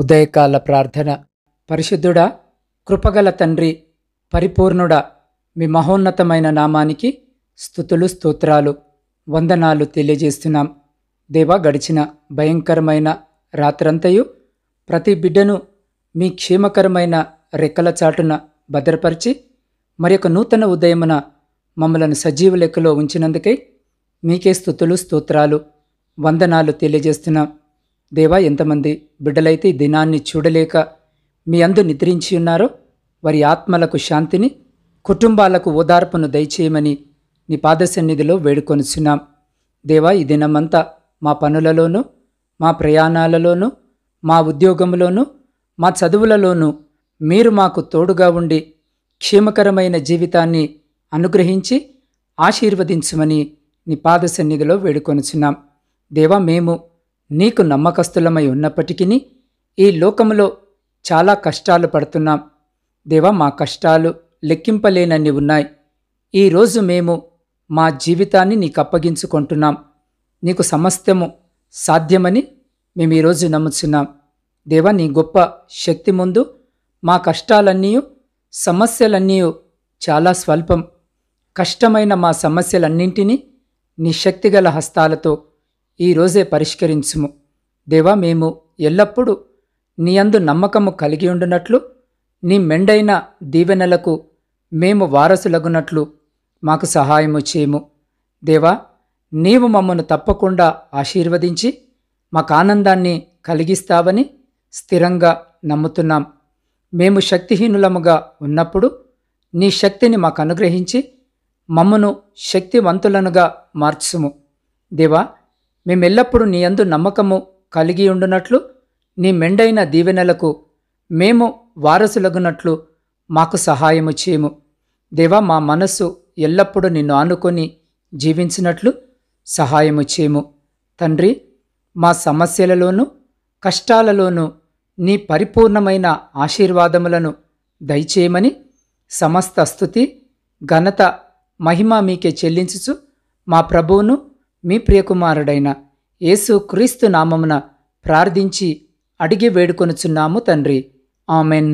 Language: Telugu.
ఉదయకాల ప్రార్థన పరిశుద్ధుడా కృపగల తండ్రి పరిపూర్ణుడా మీ మహోన్నతమైన నామానికి స్థుతులు స్తోత్రాలు వందనాలు తెలియజేస్తున్నాం దేవా గడిచిన భయంకరమైన రాత్రంతయు ప్రతి బిడ్డను మీ క్షేమకరమైన రెక్కల చాటున భద్రపరిచి మరొక నూతన ఉదయమున మమ్మలను సజీవ లెక్కలో ఉంచినందుకై మీకే స్థుతులు స్తోత్రాలు వందనాలు తెలియజేస్తున్నాం దేవా ఎంతమంది బిడ్డలైతే ఈ దినాన్ని చూడలేక మీ అందు నిద్రించి ఉన్నారో వారి ఆత్మలకు శాంతిని కుటుంబాలకు ఓదార్పును దయచేయమని నీ పాదసన్నిధిలో వేడుకొనిచున్నాం దేవా ఈ దినమంతా మా పనులలోనూ మా ప్రయాణాలలోనూ మా ఉద్యోగంలోనూ మా చదువులలోనూ మీరు మాకు తోడుగా ఉండి క్షేమకరమైన జీవితాన్ని అనుగ్రహించి ఆశీర్వదించమని నీ పాదసన్నిధిలో సన్నిధిలో దేవా మేము నీకు నమ్మకస్తులమై ఉన్నప్పటికీ ఈ లోకములో చాలా కష్టాలు పడుతున్నాం దేవా మా కష్టాలు లెక్కింపలేనన్ని ఉన్నాయి ఈరోజు మేము మా జీవితాన్ని నీకు అప్పగించుకుంటున్నాం నీకు సమస్తము సాధ్యమని మేము ఈరోజు నమ్ముచున్నాం దేవా నీ గొప్ప శక్తి ముందు మా కష్టాలన్నీ సమస్యలన్నీ చాలా స్వల్పం కష్టమైన మా సమస్యలన్నింటినీ నీ శక్తిగల హస్తాలతో ఈరోజే పరిష్కరించుము దేవా మేము ఎల్లప్పుడూ నీయందు నమ్మకము కలిగి ఉండునట్లు నీ మెండైన దీవెనలకు మేము వారసులగునట్లు మాకు సహాయము చేయము దేవా నీవు మమ్మను తప్పకుండా ఆశీర్వదించి మాకు ఆనందాన్ని కలిగిస్తావని స్థిరంగా నమ్ముతున్నాం మేము శక్తిహీనులముగా ఉన్నప్పుడు నీ శక్తిని మాకు అనుగ్రహించి మమ్మను శక్తివంతులనుగా మార్చుము దేవా మేమెల్లప్పుడూ అందు నమ్మకము కలిగి ఉండునట్లు నీ మెండైన దీవెనలకు మేము వారసులగునట్లు మాకు సహాయము చేయము దేవా మా మనస్సు ఎల్లప్పుడూ నిన్ను ఆనుకొని జీవించినట్లు సహాయము చేయము తండ్రి మా సమస్యలలోనూ కష్టాలలోనూ నీ పరిపూర్ణమైన ఆశీర్వాదములను దయచేయమని సమస్త స్థుతి ఘనత మహిమ మీకే చెల్లించుచు మా ప్రభువును మీ ప్రియకుమారుడైన యేసు క్రీస్తు నామమున ప్రార్థించి అడిగి వేడుకొనుచున్నాము తండ్రి ఆమెన్